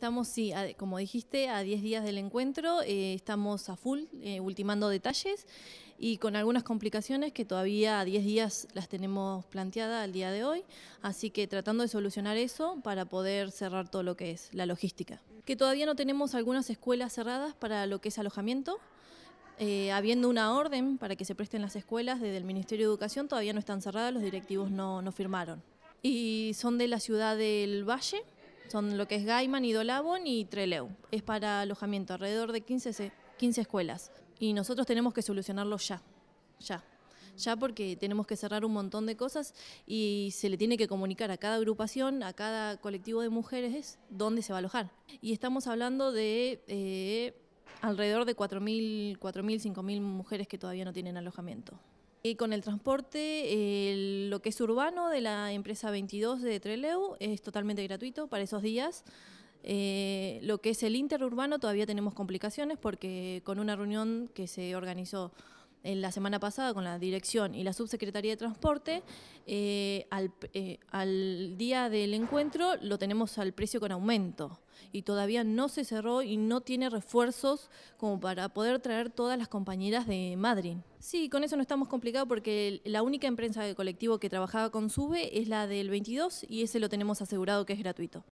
Estamos, sí, como dijiste, a 10 días del encuentro, eh, estamos a full, eh, ultimando detalles y con algunas complicaciones que todavía a 10 días las tenemos planteadas al día de hoy, así que tratando de solucionar eso para poder cerrar todo lo que es la logística. Que todavía no tenemos algunas escuelas cerradas para lo que es alojamiento, eh, habiendo una orden para que se presten las escuelas desde el Ministerio de Educación, todavía no están cerradas, los directivos no, no firmaron. Y son de la ciudad del Valle, son lo que es Gaiman Idolabon y Treleu. Es para alojamiento, alrededor de 15, 15 escuelas. Y nosotros tenemos que solucionarlo ya, ya ya porque tenemos que cerrar un montón de cosas y se le tiene que comunicar a cada agrupación, a cada colectivo de mujeres, dónde se va a alojar. Y estamos hablando de eh, alrededor de 4.000, 4.000, 5.000 mujeres que todavía no tienen alojamiento. Y eh, con el transporte, lo que es urbano de la empresa 22 de Treleu es totalmente gratuito para esos días. Eh, lo que es el interurbano todavía tenemos complicaciones porque con una reunión que se organizó en la semana pasada con la dirección y la subsecretaría de transporte, eh, al, eh, al, día del encuentro lo tenemos al precio con aumento y todavía no se cerró y no tiene refuerzos como para poder traer todas las compañeras de Madrid. Sí, con eso no estamos complicados porque la única empresa de colectivo que trabajaba con SUBE es la del 22 y ese lo tenemos asegurado que es gratuito.